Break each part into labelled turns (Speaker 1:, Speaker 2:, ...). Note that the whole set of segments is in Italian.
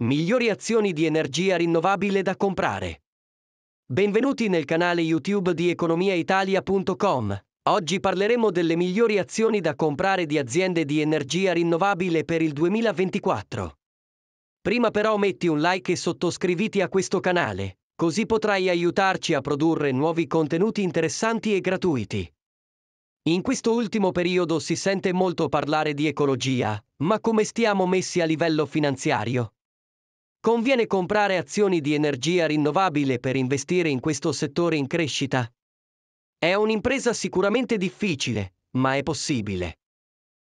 Speaker 1: Migliori azioni di energia rinnovabile da comprare. Benvenuti nel canale YouTube di economiaitalia.com. Oggi parleremo delle migliori azioni da comprare di aziende di energia rinnovabile per il 2024. Prima però metti un like e sottoscriviti a questo canale, così potrai aiutarci a produrre nuovi contenuti interessanti e gratuiti. In questo ultimo periodo si sente molto parlare di ecologia, ma come stiamo messi a livello finanziario? Conviene comprare azioni di energia rinnovabile per investire in questo settore in crescita. È un'impresa sicuramente difficile, ma è possibile.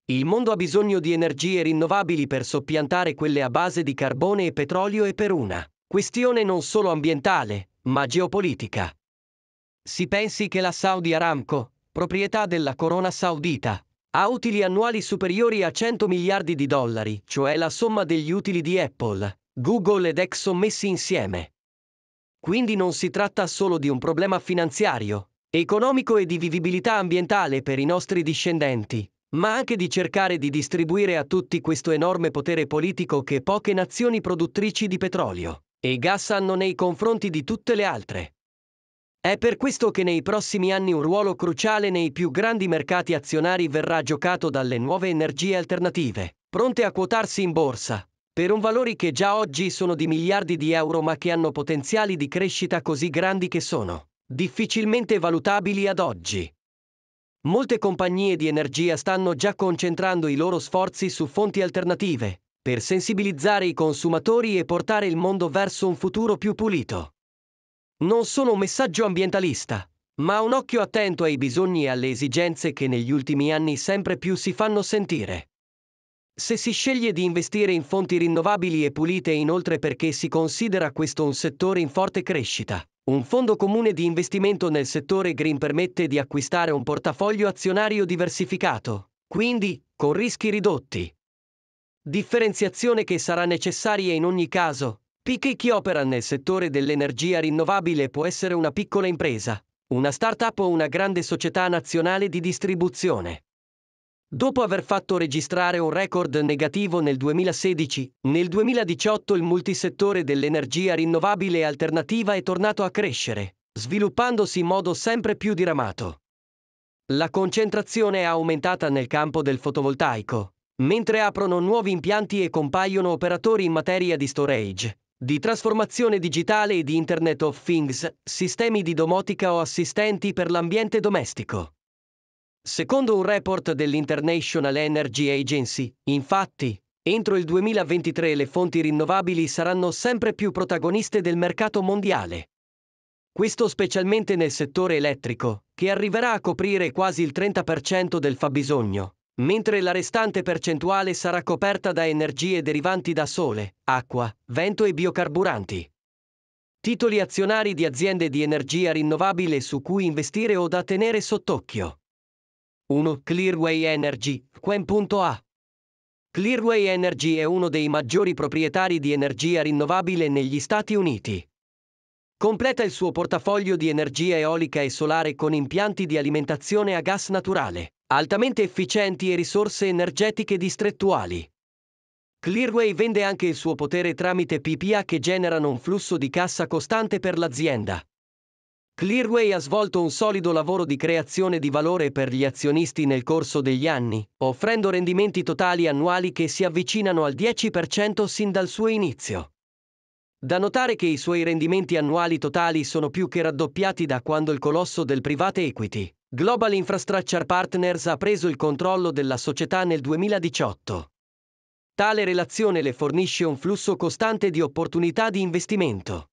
Speaker 1: Il mondo ha bisogno di energie rinnovabili per soppiantare quelle a base di carbone e petrolio e per una questione non solo ambientale, ma geopolitica. Si pensi che la Saudi Aramco, proprietà della corona saudita, ha utili annuali superiori a 100 miliardi di dollari, cioè la somma degli utili di Apple, Google ed Exxon messi insieme. Quindi non si tratta solo di un problema finanziario, economico e di vivibilità ambientale per i nostri discendenti, ma anche di cercare di distribuire a tutti questo enorme potere politico che poche nazioni produttrici di petrolio e gas hanno nei confronti di tutte le altre. È per questo che nei prossimi anni un ruolo cruciale nei più grandi mercati azionari verrà giocato dalle nuove energie alternative, pronte a quotarsi in borsa, per un valori che già oggi sono di miliardi di euro ma che hanno potenziali di crescita così grandi che sono difficilmente valutabili ad oggi. Molte compagnie di energia stanno già concentrando i loro sforzi su fonti alternative, per sensibilizzare i consumatori e portare il mondo verso un futuro più pulito. Non sono un messaggio ambientalista, ma un occhio attento ai bisogni e alle esigenze che negli ultimi anni sempre più si fanno sentire. Se si sceglie di investire in fonti rinnovabili e pulite inoltre perché si considera questo un settore in forte crescita. Un fondo comune di investimento nel settore green permette di acquistare un portafoglio azionario diversificato, quindi con rischi ridotti. Differenziazione che sarà necessaria in ogni caso, perché chi opera nel settore dell'energia rinnovabile può essere una piccola impresa, una start-up o una grande società nazionale di distribuzione. Dopo aver fatto registrare un record negativo nel 2016, nel 2018 il multisettore dell'energia rinnovabile e alternativa è tornato a crescere, sviluppandosi in modo sempre più diramato. La concentrazione è aumentata nel campo del fotovoltaico, mentre aprono nuovi impianti e compaiono operatori in materia di storage, di trasformazione digitale e di Internet of Things, sistemi di domotica o assistenti per l'ambiente domestico. Secondo un report dell'International Energy Agency, infatti, entro il 2023 le fonti rinnovabili saranno sempre più protagoniste del mercato mondiale. Questo specialmente nel settore elettrico, che arriverà a coprire quasi il 30% del fabbisogno, mentre la restante percentuale sarà coperta da energie derivanti da sole, acqua, vento e biocarburanti. Titoli azionari di aziende di energia rinnovabile su cui investire o da tenere sott'occhio. 1. Clearway Energy, Quen.a. Clearway Energy è uno dei maggiori proprietari di energia rinnovabile negli Stati Uniti. Completa il suo portafoglio di energia eolica e solare con impianti di alimentazione a gas naturale, altamente efficienti e risorse energetiche distrettuali. Clearway vende anche il suo potere tramite PPA che generano un flusso di cassa costante per l'azienda. Clearway ha svolto un solido lavoro di creazione di valore per gli azionisti nel corso degli anni, offrendo rendimenti totali annuali che si avvicinano al 10% sin dal suo inizio. Da notare che i suoi rendimenti annuali totali sono più che raddoppiati da quando il colosso del private equity, Global Infrastructure Partners, ha preso il controllo della società nel 2018. Tale relazione le fornisce un flusso costante di opportunità di investimento.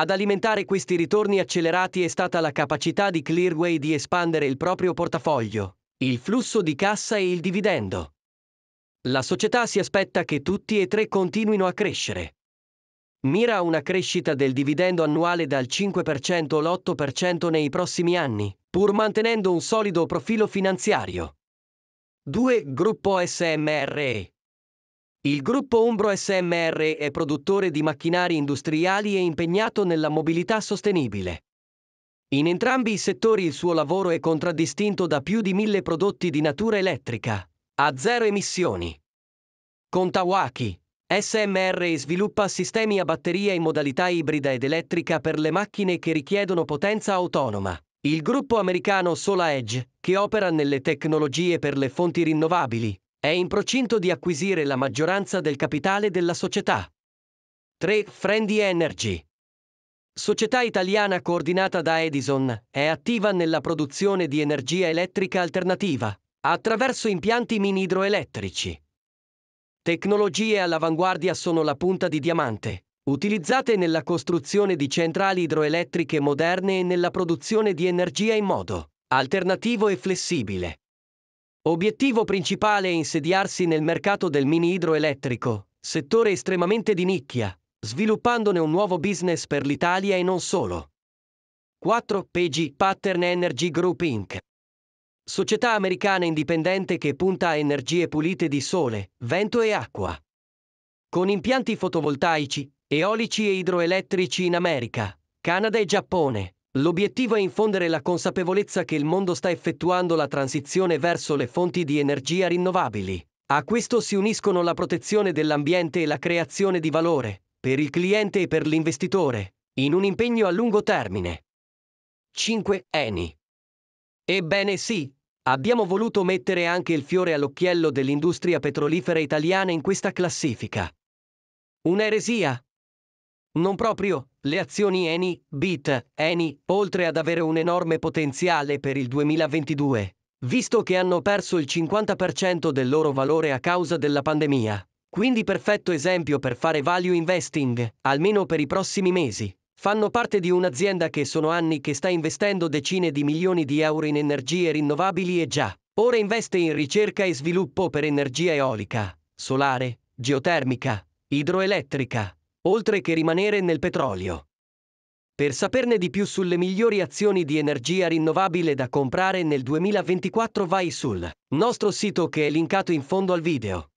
Speaker 1: Ad alimentare questi ritorni accelerati è stata la capacità di Clearway di espandere il proprio portafoglio, il flusso di cassa e il dividendo. La società si aspetta che tutti e tre continuino a crescere. Mira a una crescita del dividendo annuale dal 5% all'8% nei prossimi anni, pur mantenendo un solido profilo finanziario. 2. Gruppo SMRE il gruppo Umbro SMR è produttore di macchinari industriali e impegnato nella mobilità sostenibile. In entrambi i settori il suo lavoro è contraddistinto da più di mille prodotti di natura elettrica, a zero emissioni. Con Tawaki, SMR sviluppa sistemi a batteria in modalità ibrida ed elettrica per le macchine che richiedono potenza autonoma. Il gruppo americano Sola Edge, che opera nelle tecnologie per le fonti rinnovabili, è in procinto di acquisire la maggioranza del capitale della società. 3. Friendly Energy. Società italiana coordinata da Edison, è attiva nella produzione di energia elettrica alternativa, attraverso impianti mini idroelettrici. Tecnologie all'avanguardia sono la punta di diamante, utilizzate nella costruzione di centrali idroelettriche moderne e nella produzione di energia in modo alternativo e flessibile, Obiettivo principale è insediarsi nel mercato del mini idroelettrico, settore estremamente di nicchia, sviluppandone un nuovo business per l'Italia e non solo. 4. PG Pattern Energy Group Inc. Società americana indipendente che punta a energie pulite di sole, vento e acqua. Con impianti fotovoltaici, eolici e idroelettrici in America, Canada e Giappone, L'obiettivo è infondere la consapevolezza che il mondo sta effettuando la transizione verso le fonti di energia rinnovabili. A questo si uniscono la protezione dell'ambiente e la creazione di valore, per il cliente e per l'investitore, in un impegno a lungo termine. 5. Eni. Ebbene sì, abbiamo voluto mettere anche il fiore all'occhiello dell'industria petrolifera italiana in questa classifica. Un'eresia? Non proprio, le azioni Eni, BIT, Eni, oltre ad avere un enorme potenziale per il 2022, visto che hanno perso il 50% del loro valore a causa della pandemia. Quindi perfetto esempio per fare value investing, almeno per i prossimi mesi. Fanno parte di un'azienda che sono anni che sta investendo decine di milioni di euro in energie rinnovabili e già, ora investe in ricerca e sviluppo per energia eolica, solare, geotermica, idroelettrica oltre che rimanere nel petrolio. Per saperne di più sulle migliori azioni di energia rinnovabile da comprare nel 2024 vai sul nostro sito che è linkato in fondo al video.